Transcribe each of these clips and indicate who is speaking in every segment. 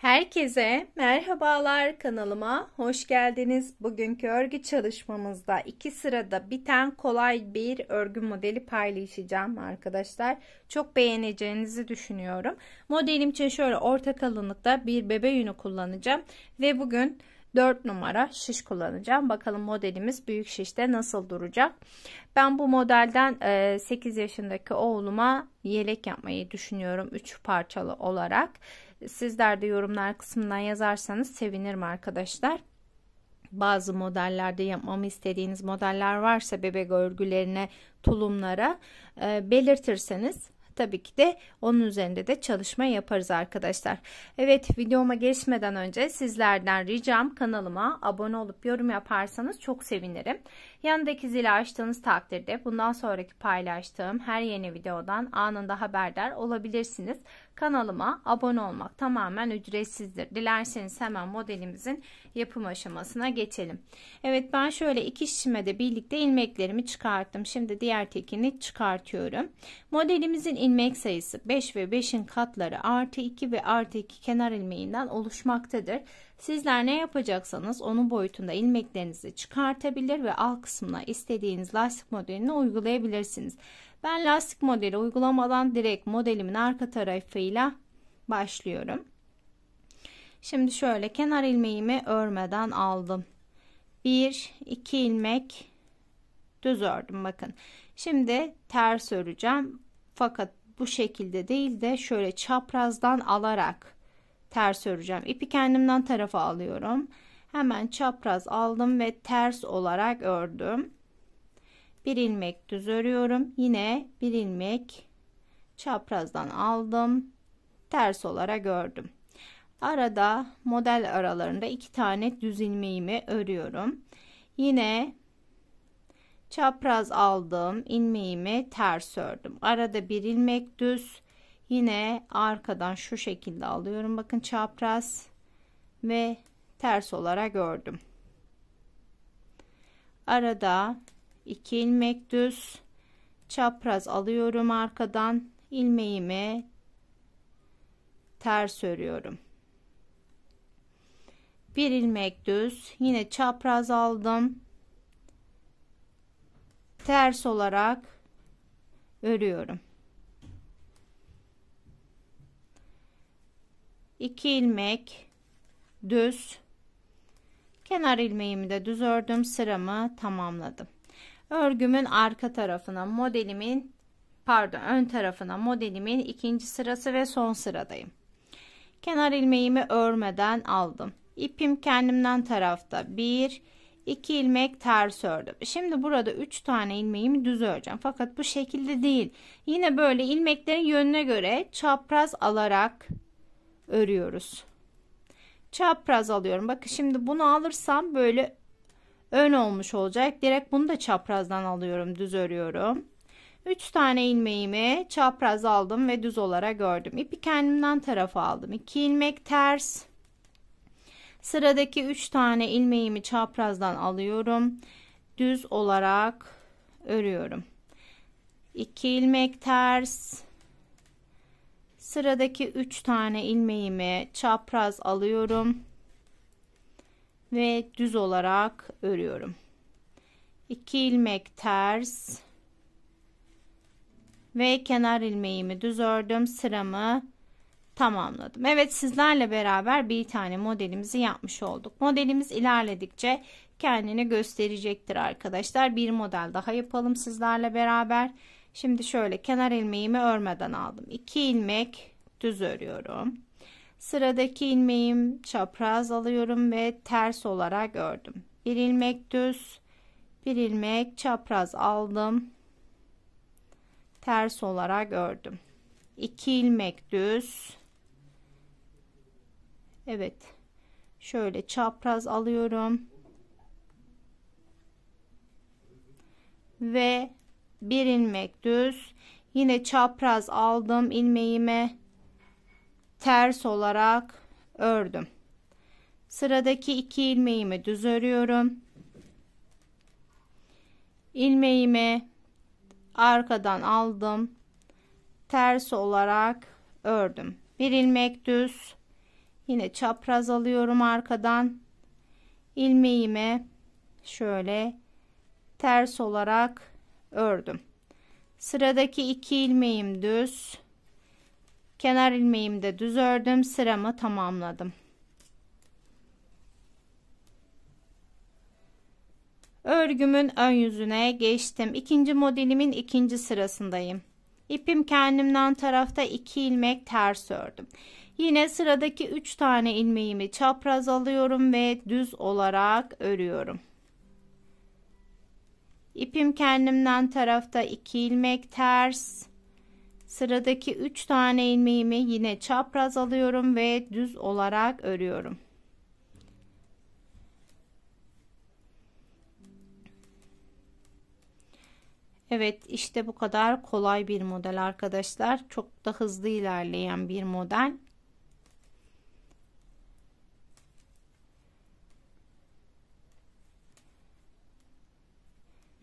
Speaker 1: Herkese merhabalar kanalıma hoş geldiniz. Bugünkü örgü çalışmamızda iki sırada biten kolay bir örgü modeli paylaşacağım arkadaşlar. Çok beğeneceğinizi düşünüyorum. Modelim için şöyle orta kalınlıkta bir bebe yünü kullanacağım ve bugün 4 numara şiş kullanacağım. Bakalım modelimiz büyük şişte nasıl duracak. Ben bu modelden 8 e, yaşındaki oğluma yelek yapmayı düşünüyorum 3 parçalı olarak. Sizler de yorumlar kısmından yazarsanız sevinirim arkadaşlar. Bazı modellerde yapmamı istediğiniz modeller varsa bebek örgülerine, tulumlara e, belirtirseniz tabii ki de onun üzerinde de çalışma yaparız arkadaşlar. Evet videoma geçmeden önce sizlerden ricam kanalıma abone olup yorum yaparsanız çok sevinirim. Yanındaki zili açtığınız takdirde bundan sonraki paylaştığım her yeni videodan anında haberdar olabilirsiniz. Kanalıma abone olmak tamamen ücretsizdir. Dilerseniz hemen modelimizin yapım aşamasına geçelim. Evet ben şöyle iki şişimede birlikte ilmeklerimi çıkarttım. Şimdi diğer tekini çıkartıyorum. Modelimizin ilmek sayısı 5 ve 5'in katları artı 2 ve artı 2 kenar ilmeğinden oluşmaktadır. Sizler ne yapacaksanız onun boyutunda ilmeklerinizi çıkartabilir ve alt kısmına istediğiniz lastik modelini uygulayabilirsiniz. Ben lastik modeli uygulamadan direkt modelimin arka tarafıyla başlıyorum. Şimdi şöyle kenar ilmeğimi örmeden aldım. 1 2 ilmek düz ördüm bakın. Şimdi ters öreceğim. Fakat bu şekilde değil de şöyle çaprazdan alarak ters öreceğim. İpi kendimden tarafa alıyorum. Hemen çapraz aldım ve ters olarak ördüm. Bir ilmek düz örüyorum. Yine bir ilmek çaprazdan aldım. Ters olarak ördüm. Arada model aralarında iki tane düz ilmeğimi örüyorum. Yine çapraz aldım ilmeğimi ters ördüm. Arada bir ilmek düz yine arkadan şu şekilde alıyorum bakın çapraz ve ters olarak ördüm arada 2 ilmek düz çapraz alıyorum arkadan ilmeğimi ters örüyorum bir ilmek düz yine çapraz aldım ters olarak örüyorum 2 ilmek düz kenar ilmeğimi de düz ördüm sıramı tamamladım örgümün arka tarafına modelimin pardon ön tarafına modelimin ikinci sırası ve son sıradayım kenar ilmeğimi örmeden aldım ipim kendimden tarafta 1 2 ilmek ters ördüm. Şimdi burada 3 tane ilmeğimi düz öreceğim. Fakat bu şekilde değil. Yine böyle ilmeklerin yönüne göre çapraz alarak örüyoruz. Çapraz alıyorum. Bakın şimdi bunu alırsam böyle ön olmuş olacak. Direkt bunu da çaprazdan alıyorum. Düz örüyorum. 3 tane ilmeğimi çapraz aldım ve düz olarak ördüm. İpi kendimden tarafa aldım. 2 ilmek ters. Sıradaki 3 tane ilmeğimi çaprazdan alıyorum. Düz olarak örüyorum. 2 ilmek ters Sıradaki 3 tane ilmeğimi çapraz alıyorum ve düz olarak örüyorum. 2 ilmek ters ve kenar ilmeğimi düz ördüm. Sıramı tamamladım. Evet sizlerle beraber bir tane modelimizi yapmış olduk. Modelimiz ilerledikçe kendini gösterecektir arkadaşlar. Bir model daha yapalım sizlerle beraber. Şimdi şöyle kenar ilmeğimi örmeden aldım. 2 ilmek düz örüyorum. Sıradaki ilmeğim çapraz alıyorum ve ters olarak ördüm. Bir ilmek düz, bir ilmek çapraz aldım. Ters olarak ördüm. 2 ilmek düz. Evet. Şöyle çapraz alıyorum. Ve bir ilmek düz yine çapraz aldım ilmeğime ters olarak ördüm sıradaki iki ilmeğimi düz örüyorum ilmeğimi arkadan aldım ters olarak ördüm bir ilmek düz yine çapraz alıyorum arkadan ilmeğimi şöyle ters olarak ördüm sıradaki iki ilmeğim düz kenar ilmeğimi de düz ördüm sıramı tamamladım örgümün ön yüzüne geçtim İkinci modelimin ikinci sırasındayım İpim kendimden tarafta iki ilmek ters ördüm yine sıradaki üç tane ilmeğimi çapraz alıyorum ve düz olarak örüyorum İpim kendimden tarafta 2 ilmek ters. Sıradaki 3 tane ilmeğimi yine çapraz alıyorum ve düz olarak örüyorum. Evet işte bu kadar kolay bir model arkadaşlar. Çok da hızlı ilerleyen bir model.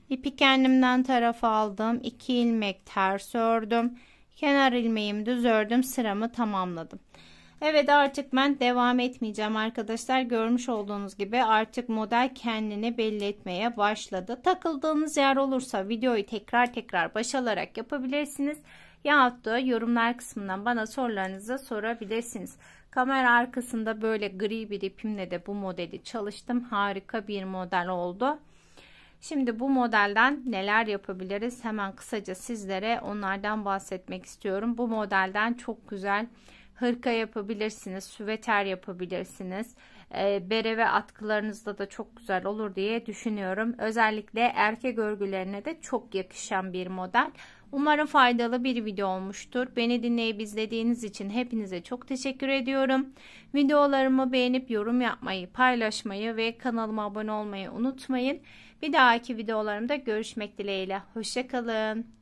Speaker 1: İpi kendimden tarafa aldım. 2 ilmek ters ördüm. Kenar ilmeğimi düz ördüm. Sıramı tamamladım. Evet artık ben devam etmeyeceğim arkadaşlar. Görmüş olduğunuz gibi artık model kendini belli etmeye başladı. Takıldığınız yer olursa videoyu tekrar tekrar baş alarak yapabilirsiniz. Yahut da yorumlar kısmından bana sorularınızı sorabilirsiniz. Kamera arkasında böyle gri bir ipimle de bu modeli çalıştım. Harika bir model oldu. Şimdi bu modelden neler yapabiliriz? Hemen kısaca sizlere onlardan bahsetmek istiyorum. Bu modelden çok güzel hırka yapabilirsiniz, süveter yapabilirsiniz. Ee, bere ve atkılarınızda da çok güzel olur diye düşünüyorum. Özellikle erkek örgülerine de çok yakışan bir model. Umarım faydalı bir video olmuştur. Beni dinleyip izlediğiniz için hepinize çok teşekkür ediyorum. Videolarımı beğenip yorum yapmayı, paylaşmayı ve kanalıma abone olmayı unutmayın. Bir dahaki videolarımda görüşmek dileğiyle. Hoşçakalın.